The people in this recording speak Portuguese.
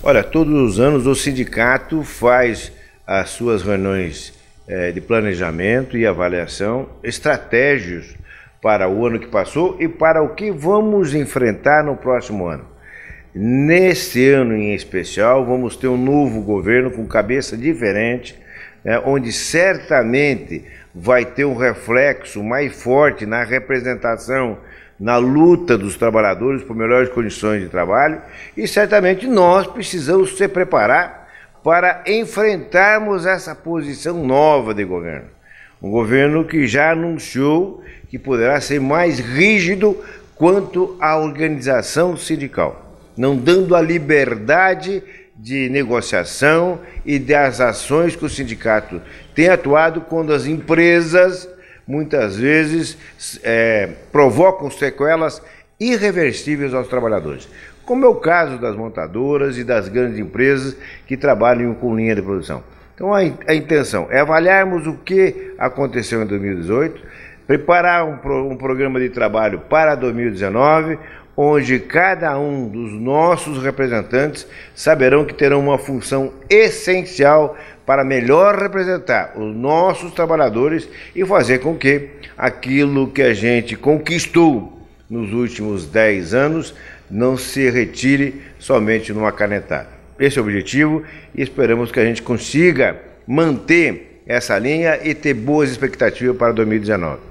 Olha, todos os anos o sindicato faz as suas reuniões eh, de planejamento e avaliação, estratégias para o ano que passou e para o que vamos enfrentar no próximo ano. Neste ano em especial, vamos ter um novo governo com cabeça diferente, é, onde certamente vai ter um reflexo mais forte na representação, na luta dos trabalhadores por melhores condições de trabalho, e certamente nós precisamos se preparar para enfrentarmos essa posição nova de governo. Um governo que já anunciou que poderá ser mais rígido quanto à organização sindical, não dando a liberdade de negociação e das ações que o sindicato tem atuado quando as empresas muitas vezes é, provocam sequelas irreversíveis aos trabalhadores, como é o caso das montadoras e das grandes empresas que trabalham com linha de produção. Então a, intenção é avaliarmos o que aconteceu em 2018 preparar um, pro, um programa de trabalho para 2019, onde cada um dos nossos representantes saberão que terão uma função essencial para melhor representar os nossos trabalhadores e fazer com que aquilo que a gente conquistou nos últimos 10 anos não se retire somente numa canetada. Esse é o objetivo e esperamos que a gente consiga manter essa linha e ter boas expectativas para 2019.